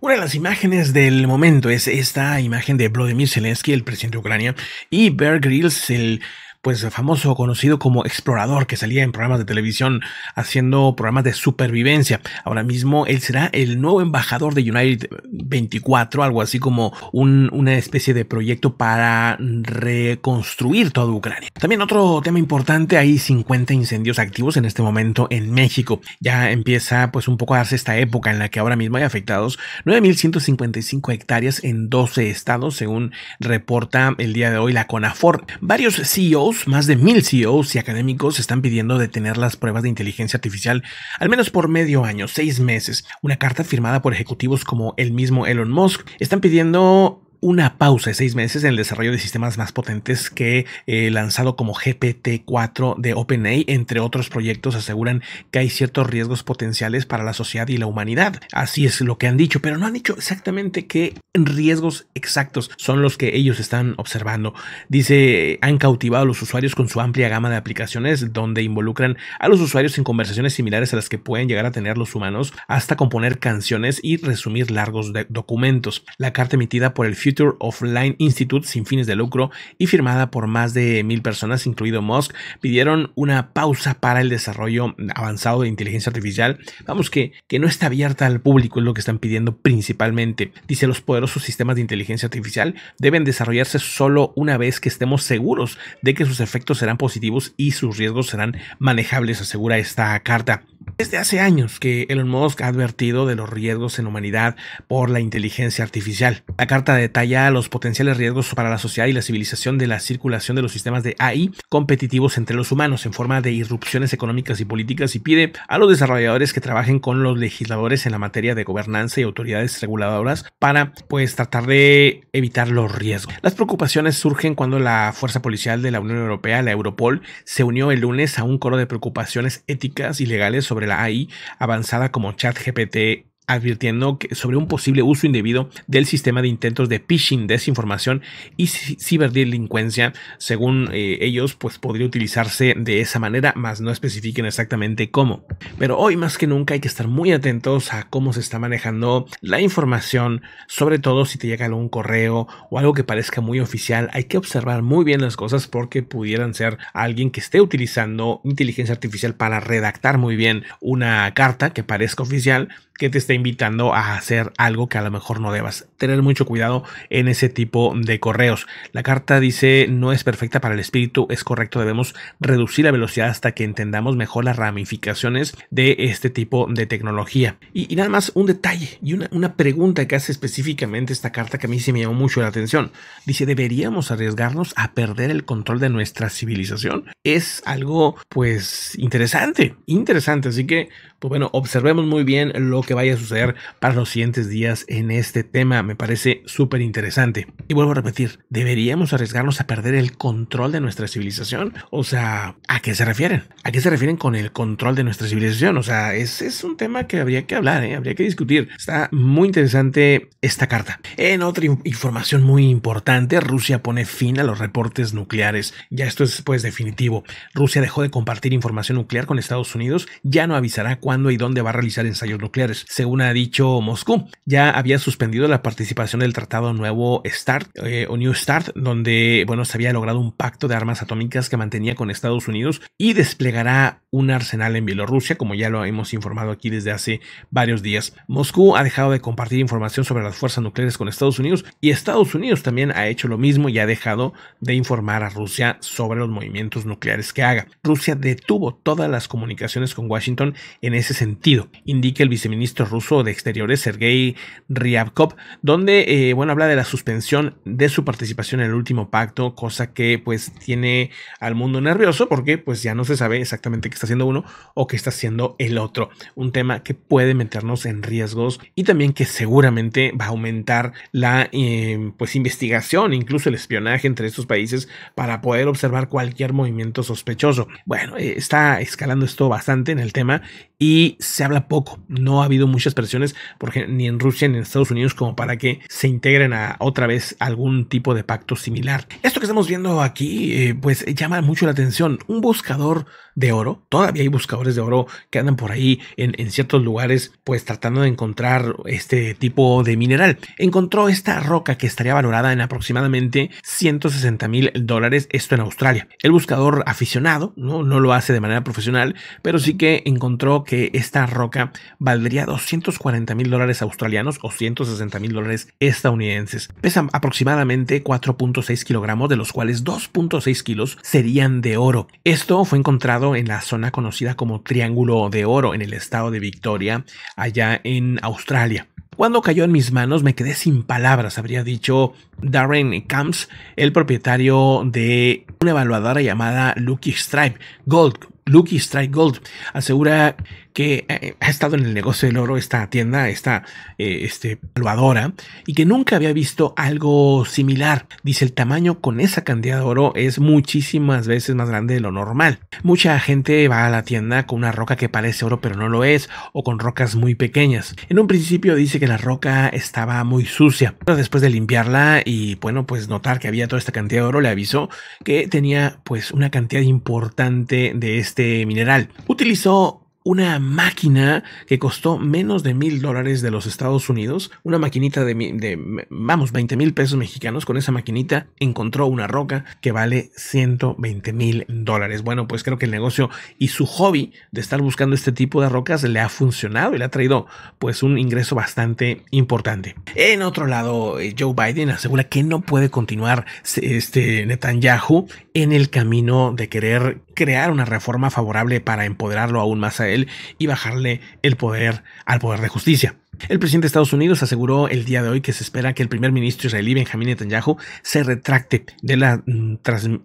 Una de las imágenes del momento es esta imagen de Vladimir Zelensky, el presidente de Ucrania, y Bear Grylls, el pues famoso, conocido como explorador que salía en programas de televisión haciendo programas de supervivencia. Ahora mismo él será el nuevo embajador de United 24, algo así como una especie de proyecto para reconstruir toda Ucrania. También otro tema importante, hay 50 incendios activos en este momento en México. Ya empieza pues un poco a darse esta época en la que ahora mismo hay afectados 9.155 hectáreas en 12 estados, según reporta el día de hoy la CONAFOR. Varios CEOs más de mil CEOs y académicos están pidiendo detener las pruebas de inteligencia artificial al menos por medio año, seis meses. Una carta firmada por ejecutivos como el mismo Elon Musk están pidiendo una pausa de seis meses en el desarrollo de sistemas más potentes que eh, lanzado como GPT-4 de OpenAI, entre otros proyectos, aseguran que hay ciertos riesgos potenciales para la sociedad y la humanidad. Así es lo que han dicho, pero no han dicho exactamente qué riesgos exactos son los que ellos están observando. Dice, han cautivado a los usuarios con su amplia gama de aplicaciones donde involucran a los usuarios en conversaciones similares a las que pueden llegar a tener los humanos, hasta componer canciones y resumir largos documentos. La carta emitida por el Future Offline Institute sin fines de lucro y firmada por más de mil personas, incluido Musk, pidieron una pausa para el desarrollo avanzado de inteligencia artificial. Vamos, que, que no está abierta al público, es lo que están pidiendo principalmente. Dice, los poderosos sistemas de inteligencia artificial deben desarrollarse solo una vez que estemos seguros de que sus efectos serán positivos y sus riesgos serán manejables, asegura esta carta. Desde hace años que Elon Musk ha advertido de los riesgos en humanidad por la inteligencia artificial. La carta detalla los potenciales riesgos para la sociedad y la civilización de la circulación de los sistemas de AI competitivos entre los humanos en forma de irrupciones económicas y políticas y pide a los desarrolladores que trabajen con los legisladores en la materia de gobernanza y autoridades reguladoras para pues tratar de evitar los riesgos. Las preocupaciones surgen cuando la fuerza policial de la Unión Europea, la Europol, se unió el lunes a un coro de preocupaciones éticas y legales sobre la AI avanzada como ChatGPT advirtiendo sobre un posible uso indebido del sistema de intentos de phishing, desinformación y ciberdelincuencia. Según eh, ellos, pues podría utilizarse de esa manera, más no especifiquen exactamente cómo. Pero hoy más que nunca hay que estar muy atentos a cómo se está manejando la información, sobre todo si te llega algún correo o algo que parezca muy oficial. Hay que observar muy bien las cosas porque pudieran ser alguien que esté utilizando inteligencia artificial para redactar muy bien una carta que parezca oficial que te esté invitando a hacer algo que a lo mejor no debas. Tener mucho cuidado en ese tipo de correos. La carta dice no es perfecta para el espíritu, es correcto, debemos reducir la velocidad hasta que entendamos mejor las ramificaciones de este tipo de tecnología. Y, nada más un detalle y una, una pregunta que hace específicamente esta carta que a mí se me llamó mucho la atención. Dice, ¿deberíamos arriesgarnos a perder el control de nuestra civilización? Es algo pues interesante, interesante, así que pues bueno, observemos muy bien lo que vaya a suceder para los siguientes días en este tema. Me parece súper interesante. Y vuelvo a repetir, ¿deberíamos arriesgarnos a perder el control de nuestra civilización? O sea, ¿a qué se refieren? ¿A qué se refieren con el control de nuestra civilización? O sea, ese es un tema que habría que hablar, ¿eh? habría que discutir. Está muy interesante esta carta. En otra información muy importante, Rusia pone fin a los reportes nucleares. Ya esto es pues definitivo. Rusia dejó de compartir información nuclear con Estados Unidos, ya no avisará cuándo y dónde va a realizar ensayos nucleares, según ha dicho Moscú. Ya había suspendido la participación del tratado nuevo START eh, o New START, donde bueno, se había logrado un pacto de armas atómicas que mantenía con Estados Unidos y desplegará un arsenal en Bielorrusia, como ya lo hemos informado aquí desde hace varios días. Moscú ha dejado de compartir información sobre las fuerzas nucleares con Estados Unidos y Estados Unidos también ha hecho lo mismo y ha dejado de informar a Rusia sobre los movimientos nucleares que haga. Rusia detuvo todas las comunicaciones con Washington en ese sentido, indica el viceministro ruso de Exteriores Sergei Ryabkov, donde eh, bueno, habla de la suspensión de su participación en el último pacto, cosa que pues tiene al mundo nervioso porque pues ya no se sabe exactamente qué está haciendo uno o qué está haciendo el otro, un tema que puede meternos en riesgos y también que seguramente va a aumentar la em, pues investigación, incluso el espionaje entre estos países para poder observar cualquier movimiento sospechoso. Bueno, eh, está escalando esto bastante en el tema y se habla poco. No ha habido muchas presiones porque ni en Rusia ni en Estados Unidos como para que se integren a otra vez algún tipo de pacto similar. Esto que estamos viendo aquí eh, pues llama mucho la atención. Un buscador de oro, todavía hay buscadores de oro que andan por ahí en, en ciertos lugares pues tratando de encontrar este tipo de mineral. Encontró esta roca que estaría valorada en aproximadamente 160 mil dólares, esto en Australia. El buscador aficionado, ¿no? no lo hace de manera profesional, pero sí que encontró que esta roca valdría 240 mil dólares australianos o 160 mil dólares estadounidenses. Pesa aproximadamente 4.6 kilogramos, de los cuales 2.6 kilos serían de oro. Esto fue encontrado en la zona conocida como Triángulo de Oro, en el estado de Victoria, allá en Australia. Cuando cayó en mis manos me quedé sin palabras, habría dicho Darren Camps, el propietario de una evaluadora llamada Lucky Stripe Gold Lucky Strike Gold asegura que eh, ha estado en el negocio del oro, esta tienda, esta eh, este, evaluadora, y que nunca había visto algo similar. Dice, el tamaño con esa cantidad de oro es muchísimas veces más grande de lo normal. Mucha gente va a la tienda con una roca que parece oro pero no lo es, o con rocas muy pequeñas. En un principio dice que la roca estaba muy sucia, pero después de limpiarla y bueno, pues notar que había toda esta cantidad de oro, le avisó que tenía pues una cantidad importante de este mineral. Utilizó una máquina que costó menos de mil dólares de los Estados Unidos, una maquinita de, vamos, 20 mil pesos mexicanos, con esa maquinita encontró una roca que vale 120 mil dólares. Bueno, pues creo que el negocio y su hobby de estar buscando este tipo de rocas le ha funcionado y le ha traído pues un ingreso bastante importante. En otro lado, eh, Joe Biden asegura que no puede continuar este Netanyahu en el camino de querer crear una reforma favorable para empoderarlo aún más a él y bajarle el poder al poder de justicia. El presidente de Estados Unidos aseguró el día de hoy que se espera que el primer ministro israelí Benjamín Netanyahu se retracte de la mm,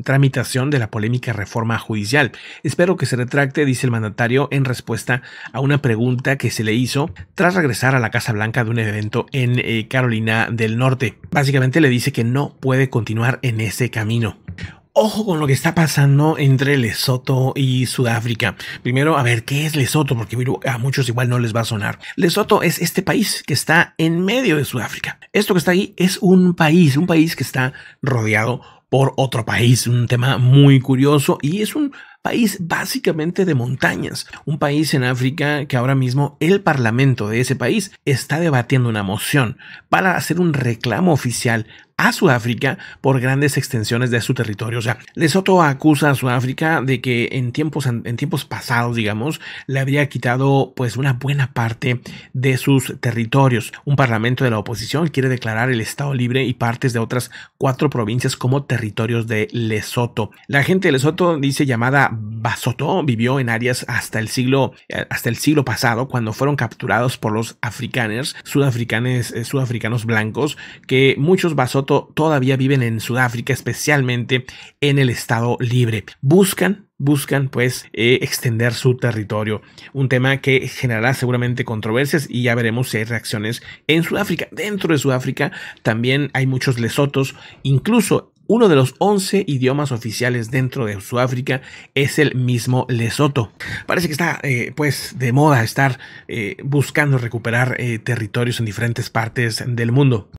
tramitación de la polémica reforma judicial. Espero que se retracte, dice el mandatario en respuesta a una pregunta que se le hizo tras regresar a la Casa Blanca de un evento en eh, Carolina del Norte. Básicamente le dice que no puede continuar en ese camino. Ojo con lo que está pasando entre Lesoto y Sudáfrica. Primero, a ver, ¿qué es Lesoto? Porque a muchos igual no les va a sonar. Lesoto es este país que está en medio de Sudáfrica. Esto que está ahí es un país, un país que está rodeado por otro país. Un tema muy curioso y es un país básicamente de montañas, un país en África que ahora mismo el parlamento de ese país está debatiendo una moción para hacer un reclamo oficial a Sudáfrica por grandes extensiones de su territorio. O sea, Lesoto acusa a Sudáfrica de que en tiempos, en tiempos pasados, digamos, le habría quitado pues una buena parte de sus territorios. Un parlamento de la oposición quiere declarar el Estado libre y partes de otras cuatro provincias como territorios de Lesoto. La gente de Lesoto dice llamada Basoto vivió en áreas hasta el siglo, hasta el siglo pasado cuando fueron capturados por los africaners, sudafricanes, eh, sudafricanos blancos, que muchos Basoto todavía viven en Sudáfrica, especialmente en el Estado Libre. Buscan buscan pues eh, extender su territorio. Un tema que generará seguramente controversias y ya veremos si hay reacciones en Sudáfrica. Dentro de Sudáfrica también hay muchos lesotos, incluso uno de los 11 idiomas oficiales dentro de Sudáfrica es el mismo Lesoto. Parece que está eh, pues de moda estar eh, buscando recuperar territorios en diferentes partes del mundo.